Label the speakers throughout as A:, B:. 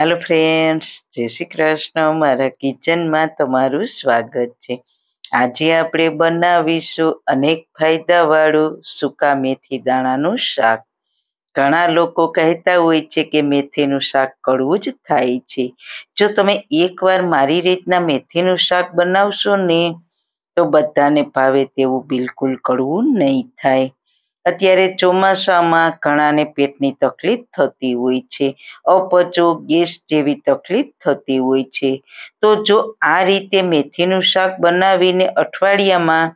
A: hello friends જય શ્રી કૃષ્ણ મારા કિચનમાં તમારું સ્વાગત છે આજે આપણે બનાવીશું અનેક ફાયદાવાળું સૂકા મેથી દાણાનું શાક ઘણા લોકો કહેતા હોય છે કે મેથીનું શાક કડવું જ થાય છે જો તમે એકવાર મારી રીતના મેથીનું શાક બનાવશો ને તો બધાને ભાવે તેવું બિલકુલ કડવું નહીં થાય અત્યારે ચોમાસામાં ઘણાને પેટની તકલીફ થતી હોય છે અપચો ગેસ જેવી તકલીફ થતી હોય છે તો જો આ રીતે મેથીનું શાક બનાવીને અઠવાડિયામાં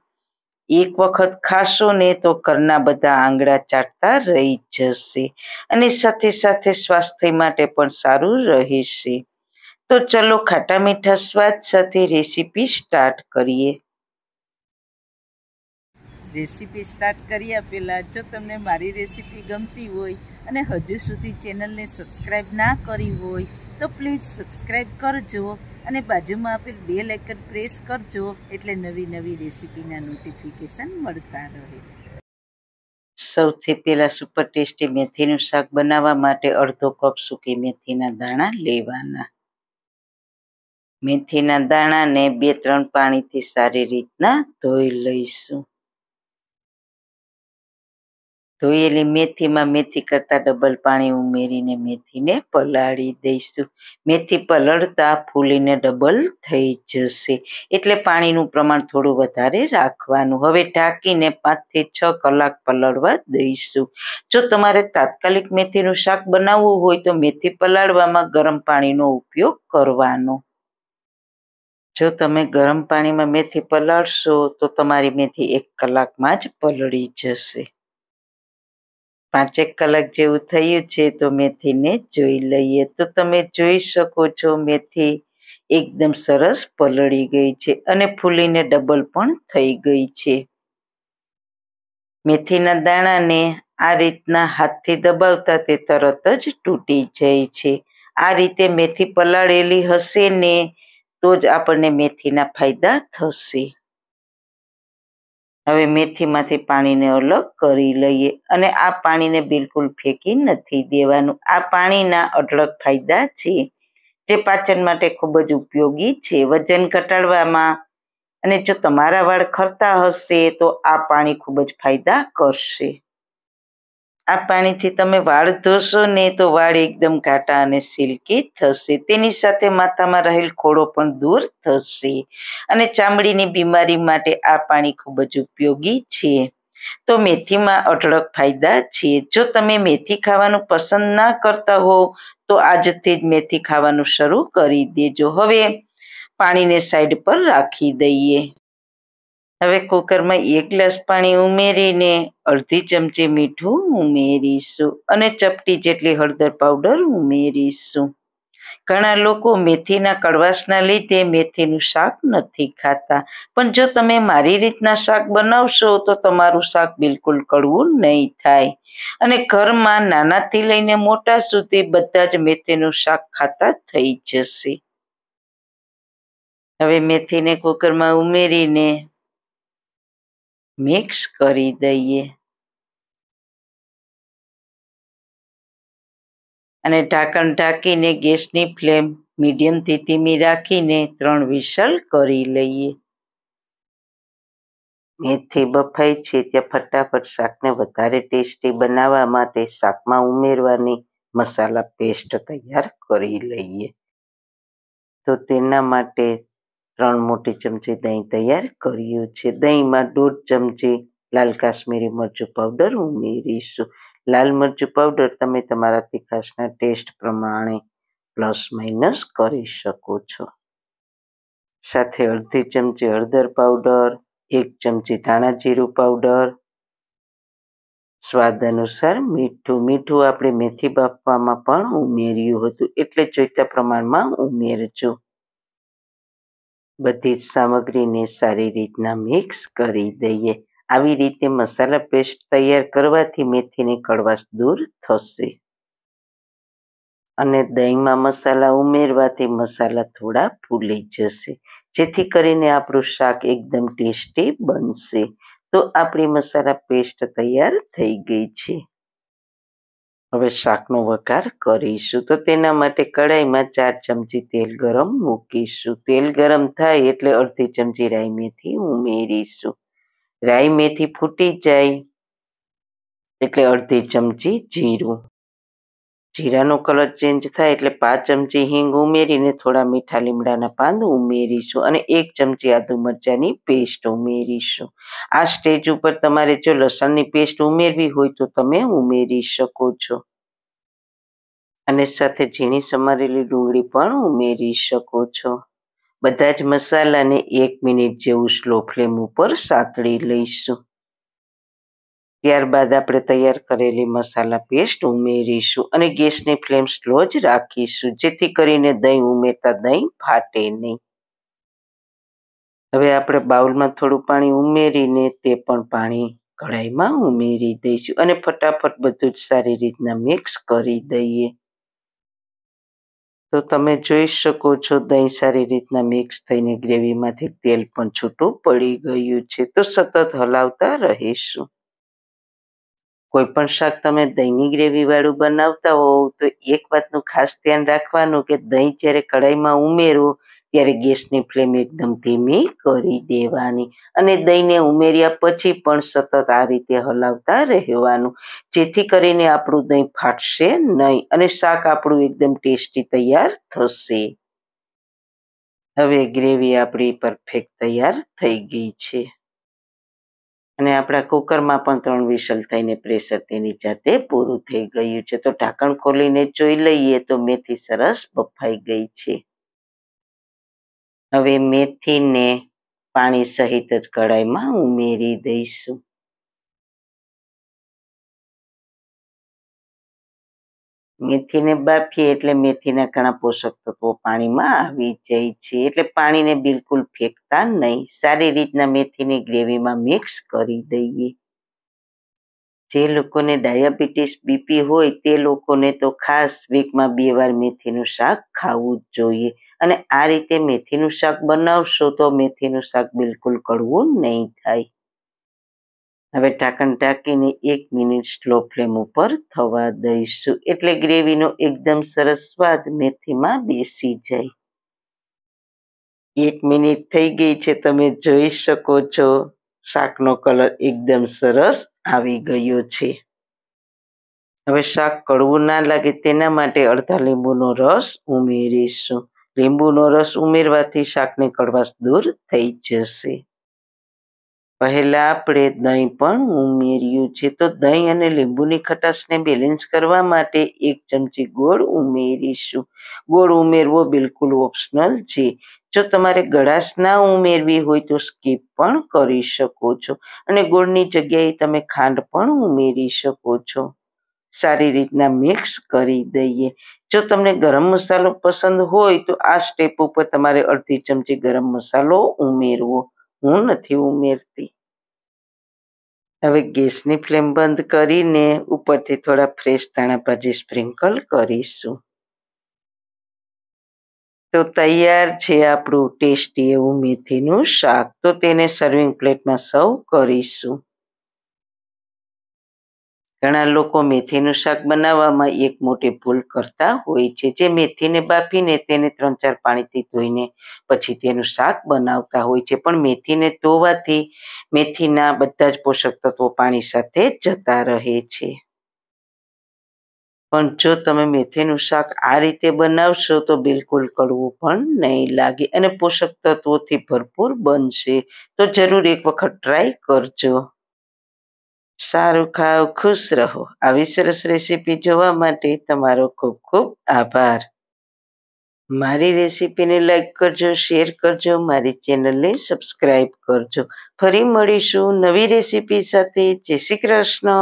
A: એક વખત ખાશો ને તો ઘરના બધા આંગળા ચાટતા રહી જશે અને સાથે સાથે સ્વાસ્થ્ય માટે પણ સારું રહેશે તો ચલો ખાટા મીઠા સ્વાદ સાથે રેસીપી સ્ટાર્ટ કરીએ રેસીપી સ્ટાર્ટ કર્યા પહેલાં જો તમને મારી રેસીપી ગમતી હોય અને હજુ સુધી ચેનલને સબસ્ક્રાઈબ ના કરી હોય તો પ્લીઝ સબસ્ક્રાઈબ કરજો અને બાજુમાં આપેલ બે લાઇકન પ્રેસ કરજો એટલે નવી નવી રેસીપીના નોટિફિકેશન મળતા રહે સૌથી પહેલાં સુપર ટેસ્ટી મેથીનું શાક બનાવવા માટે અડધો કપ સૂકી મેથીના દાણા લેવાના મેથીના દાણાને બે ત્રણ પાણીથી સારી રીતના ધોઈ લઈશું ધોયેલી મેથીમાં મેથી કરતાં ડબલ પાણી ઉમેરીને મેથીને પલાળી દઈશું મેથી પલળતા ફૂલીને ડબલ થઈ જશે એટલે પાણીનું પ્રમાણ થોડું વધારે રાખવાનું હવે ઢાંકીને પાંચથી છ કલાક પલળવા દઈશું જો તમારે તાત્કાલિક મેથીનું શાક બનાવવું હોય તો મેથી પલાળવામાં ગરમ પાણીનો ઉપયોગ કરવાનો જો તમે ગરમ પાણીમાં મેથી પલાળશો તો તમારી મેથી એક કલાકમાં જ પલળી જશે પાંચેક કલાક જેવું થયું છે તો મેથીને જોઈ લઈએ તો તમે જોઈ શકો છો મેથી એકદમ સરસ પલળી ગઈ છે અને ફૂલીને ડબલ પણ થઈ ગઈ છે મેથીના દાણાને આ રીતના હાથથી દબાવતા તે તરત જ તૂટી જાય છે આ રીતે મેથી પલાળેલી હશે ને તો જ આપણને મેથીના ફાયદા થશે હવે મેથીમાંથી પાણીને અલગ કરી લઈએ અને આ પાણીને બિલકુલ ફેંકી નથી દેવાનું આ પાણીના અઢળક ફાયદા છે જે પાચન માટે ખૂબ જ ઉપયોગી છે વજન ઘટાડવામાં અને જો તમારા વાળ ખરતા હશે તો આ પાણી ખૂબ જ ફાયદા કરશે આ પાણીથી તમે વાળ ધોશો ને તો વાળ એકદમ ઘાટા અને સિલ્કી થશે તેની સાથે માથામાં રહેલ ખોડો પણ દૂર થશે અને ચામડીની બીમારી માટે આ પાણી ખૂબ જ ઉપયોગી છે તો મેથીમાં અઢળક ફાયદા છે જો તમે મેથી ખાવાનું પસંદ ના કરતા હો તો આજથી જ મેથી ખાવાનું શરૂ કરી દેજો હવે પાણીને સાઈડ પર રાખી દઈએ હવે કુકરમાં એક ગ્લાસ પાણી ઉમેરીને અડધી ચમચી મીઠું ઉમેરીશું અને ચપટી જેટલી હળદર પાવડર ઉમેરીશું ઘણા લોકો મેથીના કડવાશના લીધે મેથીનું શાક નથી ખાતા પણ જો તમે મારી રીતના શાક બનાવશો તો તમારું શાક બિલકુલ કડવું નહીં થાય અને ઘરમાં નાનાથી લઈને મોટા સુધી બધા જ મેથીનું શાક ખાતા થઈ જશે હવે મેથીને કુકરમાં ઉમેરીને મિક્સ કરી દઈએ અને ઢાંકણ ઢાંકીને ગેસની ફ્લેમ મીડિયમથી ધીમી રાખીને ત્રણ વિસલ કરી લઈએ મેથી બફાઈ છે ત્યાં ફટાફટ શાકને વધારે ટેસ્ટી બનાવવા માટે શાકમાં ઉમેરવાની મસાલા પેસ્ટ તૈયાર કરી લઈએ તો તેના માટે ત્રણ મોટી ચમચી દહીં તૈયાર કર્યું છે દહીંમાં દોઢ ચમચી લાલ કાશ્મીરી મરચું પાવડર ઉમેરીશું લાલ મરચું પાવડર તમે તમારા તીખાશના ટેસ્ટ પ્રમાણે પ્લસ માઇનસ કરી શકો છો સાથે અડધી ચમચી હળદર પાવડર એક ચમચી ધાણા જીરું પાવડર સ્વાદ અનુસાર મીઠું મીઠું આપણે મેથી બાફવામાં પણ ઉમેર્યું હતું એટલે જોઈતા પ્રમાણમાં ઉમેરજો બધી જ સામગ્રીને સારી રીતના મિક્સ કરી દઈએ આવી રીતે મસાલા પેસ્ટ તૈયાર કરવાથી મેથીની કડવાશ દૂર થશે અને દહીંમાં મસાલા ઉમેરવાથી મસાલા થોડા ફૂલી જશે જેથી કરીને આપણું શાક એકદમ ટેસ્ટી બનશે તો આપણી મસાલા પેસ્ટ તૈયાર થઈ ગઈ છે હવે શાકનો વઘાર કરીશું તો તેના માટે કડાઈમાં ચાર ચમચી તેલ ગરમ મૂકીશું તેલ ગરમ થાય એટલે અડધી ચમચી રાઈ મેથી ઉમેરીશું રાઈ મેથી ફૂટી જાય એટલે અડધી ચમચી જીરું જીરાનો કલર ચેન્જ થાય એટલે પાંચ ચમચી હિંગ ઉમેરીને થોડા મીઠા લીમડાના પાન ઉમેરીશું અને એક ચમચી આદુ મરચાંની પેસ્ટ ઉમેરીશું આ સ્ટેજ ઉપર તમારે જો લસણની પેસ્ટ ઉમેરવી હોય તો તમે ઉમેરી શકો છો અને સાથે ઝીણી સમારેલી ડુંગળી પણ ઉમેરી શકો છો બધા જ મસાલાને એક મિનિટ જેવું સ્લો ફ્લેમ ઉપર સાતળી લઈશું ત્યારબાદ આપણે તૈયાર કરેલી મસાલા પેસ્ટ ઉમેરીશું અને ગેસની ફ્લેમ સ્લો જ રાખીશું જેથી કરીને દહીં ઉમેરતા દહીં ફાટે નહીં હવે આપણે બાઉલમાં થોડું પાણી ઉમેરીને તે પણ પાણી કઢાઈમાં ઉમેરી દઈશું અને ફટાફટ બધું જ સારી રીતના મિક્સ કરી દઈએ તો તમે જોઈ શકો છો દહીં સારી રીતના મિક્સ થઈને ગ્રેવીમાંથી તેલ પણ છૂટું પડી ગયું છે તો સતત હલાવતા રહીશું કોઈ પણ શાક તમે દહીંની ગ્રેવી વાળું બનાવતા હોવ તો એક વાતનું ખાસ ધ્યાન રાખવાનું કે દહીં જ્યારે કઢાઈમાં ઉમેરો ત્યારે ગેસની ફ્લેમ એકદમ ધીમી કરી દેવાની અને દહીંને ઉમેર્યા પછી પણ સતત આ રીતે હલાવતા રહેવાનું જેથી કરીને આપણું દહીં ફાટશે નહીં અને શાક આપણું એકદમ ટેસ્ટી તૈયાર થશે હવે ગ્રેવી આપણી પરફેક્ટ તૈયાર થઈ ગઈ છે અને આપણા કુકરમાં પણ ત્રણ વિસલ થઈને પ્રેશર તેની જાતે પૂરું થઈ ગયું છે તો ઢાંકણ ખોલીને જોઈ લઈએ તો મેથી સરસ બફાઈ ગઈ છે હવે મેથીને પાણી સહિત જ કઢાઈમાં ઉમેરી દઈશું મેથીને બાફીએ એટલે મેથીના ઘણા પોષક તત્વો પાણીમાં આવી જાય છે એટલે પાણીને બિલકુલ ફેંકતા નહીં સારી રીતના મેથીની ગ્રેવીમાં મિક્સ કરી દઈએ જે લોકોને ડાયાબિટીસ બીપી હોય તે લોકોને તો ખાસ વીકમાં બે વાર મેથીનું શાક ખાવું જ જોઈએ અને આ રીતે મેથીનું શાક બનાવશો તો મેથીનું શાક બિલકુલ કડવું નહીં થાય હવે ઢાંકણ ઢાંકીને એક મિનિટ સ્લો ફ્લેમ ઉપર થવા દઈશું એટલે ગ્રેવીનો એકદમ સરસ સ્વાદ મેથીમાં બેસી જાય એક મિનિટ થઈ ગઈ છે તમે જોઈ શકો છો શાકનો કલર એકદમ સરસ આવી ગયો છે હવે શાક કડવું ના લાગે તેના માટે અડધા લીંબુનો રસ ઉમેરીશું લીંબુનો રસ ઉમેરવાથી શાકની કડવાશ દૂર થઈ જશે પહેલાં આપણે દહીં પણ ઉમેર્યું છે તો દહીં અને લીંબુની ખટાશને બેલેન્સ કરવા માટે એક ચમચી ગોળ ઉમેરીશું ગોળ ઉમેરવો બિલકુલ ઓપ્શનલ છે જો તમારે ગળાશ ના ઉમેરવી હોય તો સ્કીપ પણ કરી શકો છો અને ગોળની જગ્યાએ તમે ખાંડ પણ ઉમેરી શકો છો સારી રીતના મિક્સ કરી દઈએ જો તમને ગરમ મસાલો પસંદ હોય તો આ સ્ટેપ ઉપર તમારે અડધી ચમચી ગરમ મસાલો ઉમેરવો હું નથી ઉમેરતી હવે ગેસની ફ્લેમ બંધ કરીને ઉપરથી થોડા ફ્રેશ ધાણા ભાજી સ્પ્રિંકલ કરીશું તો તૈયાર છે આપણું ટેસ્ટી એવું મેથીનું શાક તો તેને સર્વિંગ પ્લેટમાં સર્વ કરીશું ઘણા લોકો મેથીનું શાક બનાવવામાં એક મોટી ભૂલ કરતા હોય છે જે મેથીને બાફીને તેને ત્રણ ચાર પાણીથી ધોઈને પછી તેનું શાક બનાવતા હોય છે પણ મેથીને ધોવાથી મેથીના બધા જ પોષક તત્વો પાણી સાથે જતા રહે છે પણ જો તમે મેથીનું શાક આ રીતે બનાવશો તો બિલકુલ કડવું પણ નહીં લાગે અને પોષક તત્વોથી ભરપૂર બનશે તો જરૂર એક વખત ટ્રાય કરજો સારું ખાઓ ખુશ રહો આવી સરસ રેસીપી જોવા માટે તમારો ખૂબ ખૂબ આભાર મારી રેસીપીને લાઈક કરજો શેર કરજો મારી ચેનલને સબસ્ક્રાઈબ કરજો ફરી મળીશું નવી રેસીપી સાથે જય શ્રી કૃષ્ણ